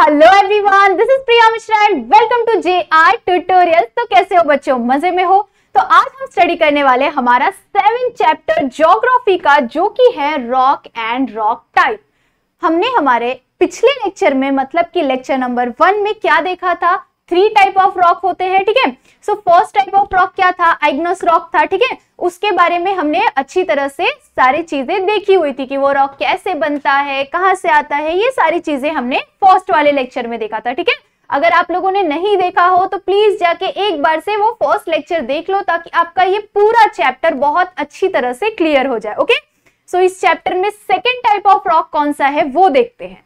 hello everyone this is Priya Mishra and welcome to J R tutorial तो कैसे हो बच्चों मजे में हो तो आज हम स्टडी करने वाले हमारा सेवन चैप्टर ज्योग्राफी का जो कि है रॉक एंड रॉक टाइप हमने हमारे पिछले लेक्चर में मतलब कि लेक्चर नंबर वन में क्या देखा था थ्री टाइप ऑफ रॉक होते हैं ठीक है so first type of rock क्या था आइग्नस रॉक था ठीक है उसके बारे में हमने अच्छी तरह से सारी चीजें देखी हुई थी कि वो रॉक कैसे बनता है कहाँ से आता है ये सारी चीजें हमने फर्स्ट वाले लेक्चर में देखा था ठीक है अगर आप लोगों ने नहीं देखा हो तो प्लीज जाके एक बार से वो फर्स्ट लेक्चर देख लो ताकि आपका ये पूरा चैप्टर बहुत अच्छी तरह से क्लियर हो जाए ओके सो so, इस चैप्टर में सेकेंड टाइप ऑफ रॉक कौन सा है वो देखते हैं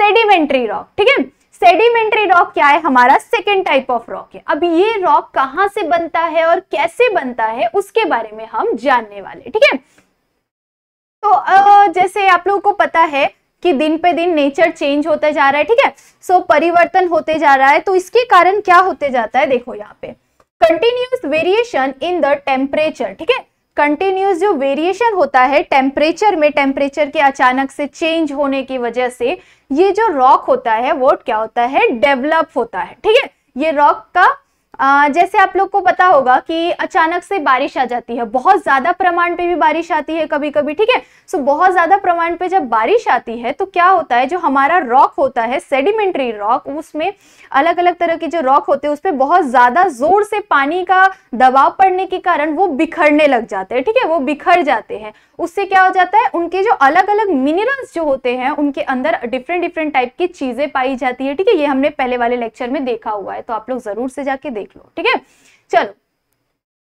सेडिमेंट्री रॉक ठीक है सेडिमेंट्री रॉक क्या है हमारा सेकेंड टाइप ऑफ रॉक है अब ये रॉक कहाँ से बनता है और कैसे बनता है उसके बारे में हम जानने वाले ठीक है तो जैसे आप लोगों को पता है कि दिन पे दिन नेचर चेंज होता जा रहा है ठीक है सो परिवर्तन होते जा रहा है तो इसके कारण क्या होते जाता है देखो यहाँ पे continuous variation in the temperature ठीक है कंटिन्यूस जो वेरिएशन होता है टेम्परेचर में टेम्परेचर के अचानक से चेंज होने की वजह से ये जो रॉक होता है वो क्या होता है डेवलप होता है ठीक है ये रॉक का जैसे आप लोग को पता होगा कि अचानक से बारिश आ जाती है बहुत ज़्यादा प्रमाण पे भी बारिश आती है कभी कभी ठीक है सो बहुत ज़्यादा प्रमाण पे जब बारिश आती है तो क्या होता है जो हमारा रॉक होता है सेडिमेंट्री रॉक उसमें अलग अलग तरह के जो रॉक होते हैं उस पर बहुत ज़्यादा जोर से पानी का दबाव पड़ने के कारण वो बिखरने लग जाते हैं ठीक है वो बिखर जाते हैं उससे क्या हो जाता है उनके जो अलग अलग मिनरल्स जो होते हैं उनके अंदर डिफरेंट डिफरेंट टाइप की चीज़ें पाई जाती है ठीक है ये हमने पहले वाले लेक्चर में देखा हुआ है तो आप लोग ज़रूर से जाके देख देख लो ठीक है चलो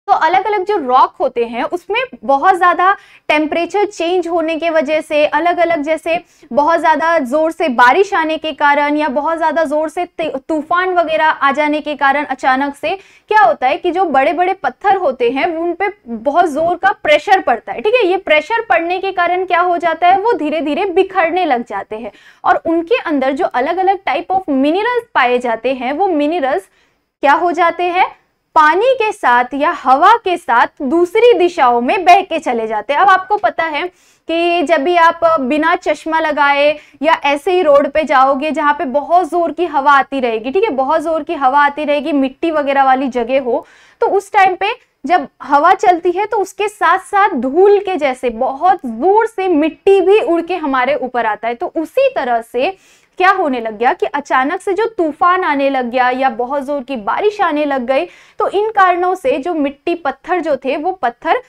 तो अलग अलग जो रॉक होते हैं उसमें बहुत ज़्यादा टेम्परेचर चेंज होने के वजह से अलग अलग जैसे बहुत ज़्यादा ज़ोर से बारिश आने के कारण या बहुत ज़्यादा ज़ोर से तूफान वगैरह आ जाने के कारण अचानक से क्या होता है कि जो बड़े बड़े पत्थर होते हैं उन पे बहुत ज़ोर का प्रेशर पड़ता है ठीक है ये प्रेशर पड़ने के कारण क्या हो जाता है वो धीरे धीरे बिखरने लग जाते हैं और उनके अंदर जो अलग अलग टाइप ऑफ मिनरल्स पाए जाते हैं वो मिनरल्स क्या हो जाते हैं पानी के साथ या हवा के साथ दूसरी दिशाओं में बह के चले जाते हैं अब आपको पता है कि जब भी आप बिना चश्मा लगाए या ऐसे ही रोड पे जाओगे जहाँ पे बहुत ज़ोर की हवा आती रहेगी ठीक है बहुत ज़ोर की हवा आती रहेगी मिट्टी वगैरह वाली जगह हो तो उस टाइम पे जब हवा चलती है तो उसके साथ साथ धूल के जैसे बहुत ज़ोर से मिट्टी भी उड़ के हमारे ऊपर आता है तो उसी तरह से क्या होने लग गया कि अचानक से जो तूफान आने लग गया या बहुत जोर की बारिश आने लग गई तो इन कारणों से जो मिट्टी पत्थर जो थे वो पत्थर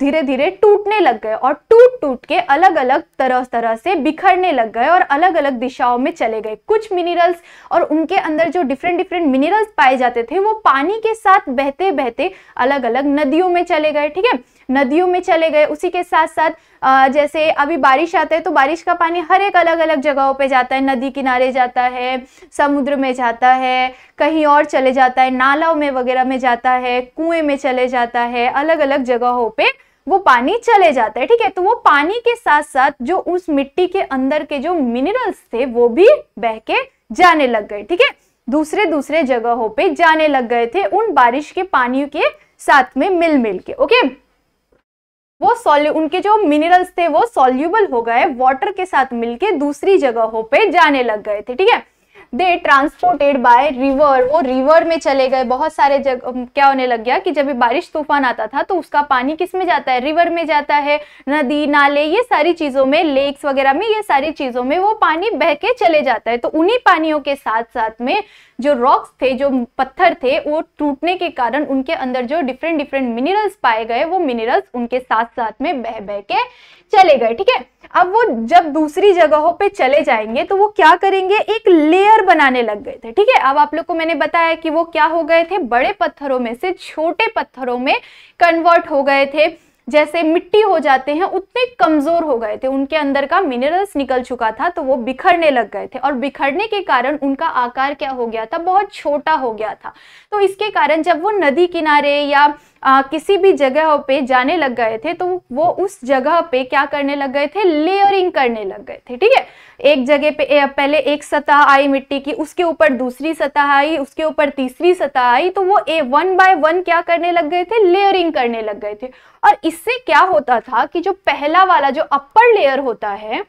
धीरे धीरे टूटने लग गए और टूट टूट के अलग अलग तरह तरह से बिखरने लग गए और अलग अलग दिशाओं में चले गए कुछ मिनरल्स और उनके अंदर जो डिफरेंट डिफरेंट मिनरल्स पाए जाते थे वो पानी के साथ बहते बहते अलग अलग नदियों में चले गए ठीक है नदियों में चले गए उसी के साथ साथ जैसे अभी बारिश आता है तो बारिश का पानी हर एक अलग अलग जगहों पे जाता है नदी किनारे जाता है समुद्र में जाता है कहीं और चले जाता है नालों में वगैरह में जाता है कुएं में चले जाता है अलग अलग जगहों पर वो पानी चले जाता है ठीक है तो वो पानी के साथ साथ जो उस मिट्टी के अंदर के जो मिनरल्स थे वो भी बह के जाने लग गए ठीक है दूसरे दूसरे जगहों पे जाने लग गए थे उन बारिश के पानी के साथ में मिल मिल के ओके वो सॉल्यू उनके जो मिनरल्स थे वो सॉल्यूबल हो गए वाटर के साथ मिलके दूसरी जगहों पे जाने लग गए थे ठीक है दे ट्रांसपोर्टेड बाय रिवर वो रिवर में चले गए बहुत सारे जगह क्या होने लग गया कि जब भी बारिश तूफान आता था तो उसका पानी किस में जाता है रिवर में जाता है नदी नाले ये सारी चीज़ों में लेक्स वगैरह में ये सारी चीज़ों में वो पानी बह के चले जाता है तो उन्हीं पानियों के साथ साथ में जो रॉक्स थे जो पत्थर थे वो टूटने के कारण उनके अंदर जो डिफरेंट डिफरेंट मिनरल्स पाए गए वो मिनरल्स उनके साथ साथ में बह बह के चले गए ठीक है अब वो जब दूसरी जगहों पे चले जाएंगे तो वो क्या करेंगे एक लेयर पत्थर बनाने लग गए थे ठीक है अब आप लोग को मैंने बताया कि वो क्या हो गए थे बड़े पत्थरों में से छोटे पत्थरों में कन्वर्ट हो गए थे जैसे मिट्टी हो जाते हैं उतने कमज़ोर हो गए थे उनके अंदर का मिनरल्स निकल चुका था तो वो बिखरने लग गए थे और बिखरने के कारण उनका आकार क्या हो गया था बहुत छोटा हो गया था तो इसके कारण जब वो नदी किनारे या आ, किसी भी जगह पे जाने लग गए थे तो वो उस जगह पे क्या करने लग गए थे लेयरिंग करने लग गए थे ठीक है एक जगह पे पहले एक सतह आई मिट्टी की उसके ऊपर दूसरी सतह आई उसके ऊपर तीसरी सतह आई तो वो ए वन बाय वन क्या करने लग गए थे लेयरिंग करने लग गए थे और इससे क्या होता था कि जो पहला वाला जो अपर लेयर होता है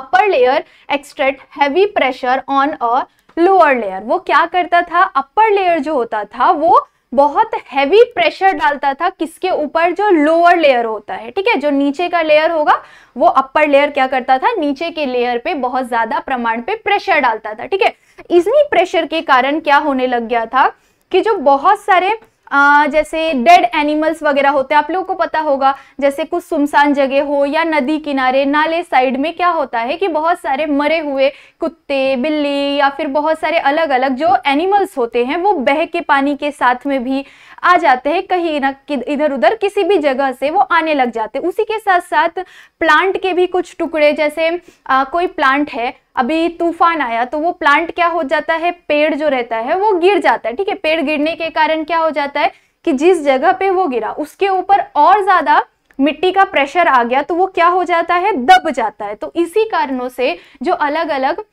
upper layer exert heavy pressure on a lower layer वो क्या करता था अपर लेयर जो होता था वो बहुत हैवी प्रेशर डालता था किसके ऊपर जो लोअर लेयर होता है ठीक है जो नीचे का लेयर होगा वो अपर लेयर क्या करता था नीचे के लेयर पे बहुत ज्यादा प्रमाण पे प्रेशर डालता था ठीक है इसी प्रेशर के कारण क्या होने लग गया था कि जो बहुत सारे जैसे डेड एनिमल्स वगैरह होते हैं आप लोगों को पता होगा जैसे कुछ सुमसान जगह हो या नदी किनारे नाले साइड में क्या होता है कि बहुत सारे मरे हुए कुत्ते बिल्ली या फिर बहुत सारे अलग अलग जो एनिमल्स होते हैं वो बह के पानी के साथ में भी आ जाते हैं कहीं ना इधर उधर किसी भी जगह से वो आने लग जाते उसी के साथ साथ प्लांट के भी कुछ टुकड़े जैसे आ, कोई प्लांट है अभी तूफान आया तो वो प्लांट क्या हो जाता है पेड़ जो रहता है वो गिर जाता है ठीक है पेड़ गिरने के कारण क्या हो जाता है कि जिस जगह पे वो गिरा उसके ऊपर और ज़्यादा मिट्टी का प्रेशर आ गया तो वो क्या हो जाता है दब जाता है तो इसी कारणों से जो अलग अलग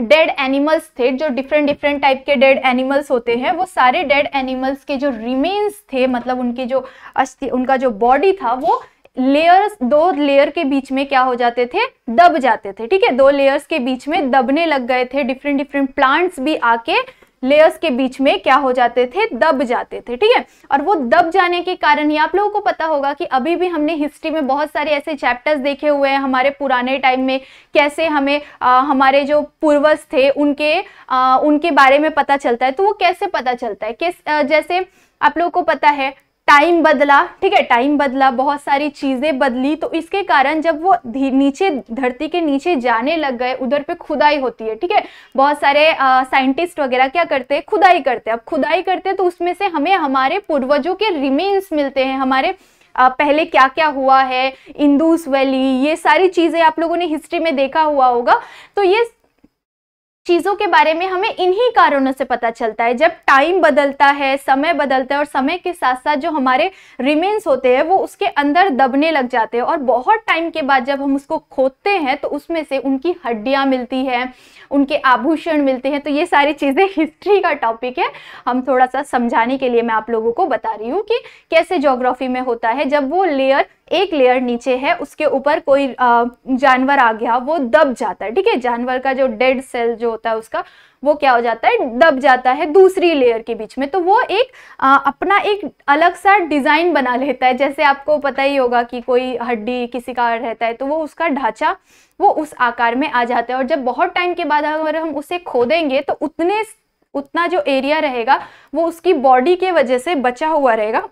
डेड एनिमल्स थे जो डिफरेंट डिफरेंट टाइप के डेड एनिमल्स होते हैं वो सारे डेड एनिमल्स के जो रिमेन्स थे मतलब उनके जो अस्थि उनका जो बॉडी था वो लेयर्स दो लेयर के बीच में क्या हो जाते थे दब जाते थे ठीक है दो लेयर्स के बीच में दबने लग गए थे डिफरेंट डिफरेंट प्लांट्स भी आके लेयर्स के बीच में क्या हो जाते थे दब जाते थे ठीक है और वो दब जाने के कारण ही आप लोगों को पता होगा कि अभी भी हमने हिस्ट्री में बहुत सारे ऐसे चैप्टर्स देखे हुए हैं हमारे पुराने टाइम में कैसे हमें आ, हमारे जो पूर्वज थे उनके आ, उनके बारे में पता चलता है तो वो कैसे पता चलता है किस जैसे आप लोगों को पता है टाइम बदला ठीक है टाइम बदला बहुत सारी चीज़ें बदली तो इसके कारण जब वो नीचे धरती के नीचे जाने लग गए उधर पे खुदाई होती है ठीक है बहुत सारे साइंटिस्ट वगैरह क्या करते हैं खुदाई करते हैं अब खुदाई करते हैं तो उसमें से हमें हमारे पूर्वजों के रिमेन्स मिलते हैं हमारे आ, पहले क्या क्या हुआ है इंदूस वैली ये सारी चीज़ें आप लोगों ने हिस्ट्री में देखा हुआ होगा तो ये चीज़ों के बारे में हमें इन्हीं कारणों से पता चलता है जब टाइम बदलता है समय बदलता है और समय के साथ साथ जो हमारे रिमेन्स होते हैं वो उसके अंदर दबने लग जाते हैं और बहुत टाइम के बाद जब हम उसको खोदते हैं तो उसमें से उनकी हड्डियाँ मिलती है उनके आभूषण मिलते हैं तो ये सारी चीज़ें हिस्ट्री का टॉपिक है हम थोड़ा सा समझाने के लिए मैं आप लोगों को बता रही हूँ कि कैसे जोग्राफी में होता है जब वो लेयर एक लेयर नीचे है उसके ऊपर कोई जानवर आ गया वो दब जाता है ठीक है जानवर का जो डेड सेल जो होता है उसका वो क्या हो जाता है दब जाता है दूसरी लेयर के बीच में तो वो एक आ, अपना एक अलग सा डिज़ाइन बना लेता है जैसे आपको पता ही होगा कि कोई हड्डी किसी का रहता है तो वो उसका ढांचा वो उस आकार में आ जाता है और जब बहुत टाइम के बाद अगर हम उसे खोदेंगे तो उतने उतना जो एरिया रहेगा वो उसकी बॉडी के वजह से बचा हुआ रहेगा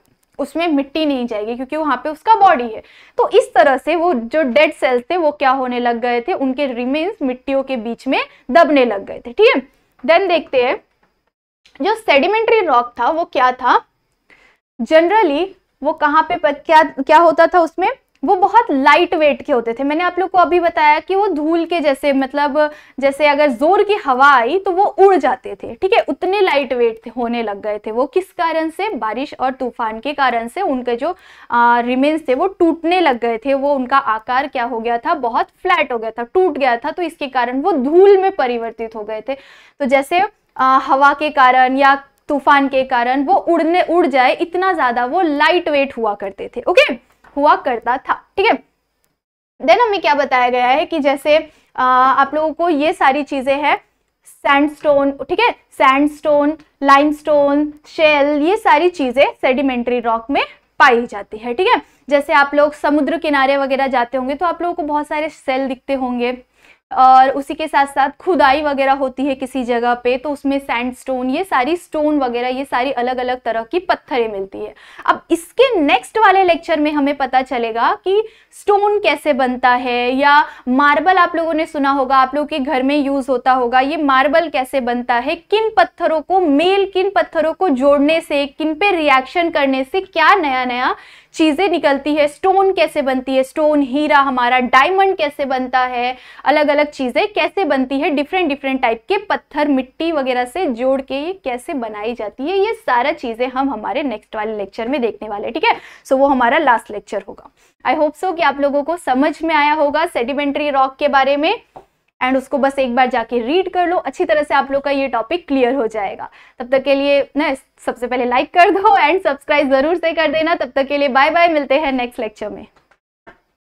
उसमें मिट्टी नहीं जाएगी क्योंकि वहां पे उसका बॉडी है तो इस तरह से वो जो डेड सेल्स थे वो क्या होने लग गए थे उनके रिमेन्स मिट्टियों के बीच में दबने लग गए थे ठीक है देन देखते हैं जो सेडिमेंट्री रॉक था वो क्या था जनरली वो कहाँ पे क्या क्या होता था उसमें वो बहुत लाइट वेट के होते थे मैंने आप लोग को अभी बताया कि वो धूल के जैसे मतलब जैसे अगर जोर की हवा आई तो वो उड़ जाते थे ठीक है उतने लाइट वेट होने लग गए थे वो किस कारण से बारिश और तूफान के कारण से उनके जो रिमेन्स थे वो टूटने लग गए थे वो उनका आकार क्या हो गया था बहुत फ्लैट हो गया था टूट गया था तो इसके कारण वो धूल में परिवर्तित हो गए थे तो जैसे आ, हवा के कारण या तूफान के कारण वो उड़ने उड़ जाए इतना ज़्यादा वो लाइट वेट हुआ करते थे ओके हुआ करता था ठीक है देन हमें क्या बताया गया है कि जैसे आ, आप लोगों को ये सारी चीज़ें हैं सैंडस्टोन ठीक है सैंडस्टोन लाइमस्टोन शेल ये सारी चीज़ें सेडिमेंट्री रॉक में पाई जाती है ठीक है जैसे आप लोग समुद्र किनारे वगैरह जाते होंगे तो आप लोगों को बहुत सारे सेल दिखते होंगे और उसी के साथ साथ खुदाई वगैरह होती है किसी जगह पे तो उसमें सैंडस्टोन ये सारी स्टोन वगैरह ये सारी अलग अलग तरह की पत्थरें मिलती है अब इसके नेक्स्ट वाले लेक्चर में हमें पता चलेगा कि स्टोन कैसे बनता है या मार्बल आप लोगों ने सुना होगा आप लोगों के घर में यूज़ होता होगा ये मार्बल कैसे बनता है किन पत्थरों को मेल किन पत्थरों को जोड़ने से किन पे रिएक्शन करने से क्या नया नया चीज़ें निकलती है स्टोन कैसे बनती है स्टोन हीरा हमारा डायमंड कैसे बनता है अलग अलग अलग चीज़ें कैसे बनती है डिफरेंट डिफरेंट टाइप के पत्थर मिट्टी वगैरह से जोड़ के ये कैसे बनाई जाती है ये सारा चीज़ें हम हमारे नेक्स्ट वाले लेक्चर में देखने वाले ठीक है सो वो हमारा लास्ट लेक्चर होगा आई होप सो कि आप लोगों को समझ में आया होगा सेडिमेंट्री रॉक के बारे में एंड उसको बस एक बार जाके रीड कर लो अच्छी तरह से आप लोग का ये टॉपिक क्लियर हो जाएगा तब तक के लिए न सबसे पहले लाइक कर दो एंड सब्सक्राइब जरूर से कर देना तब तक के लिए बाय बाय मिलते हैं नेक्स्ट लेक्चर में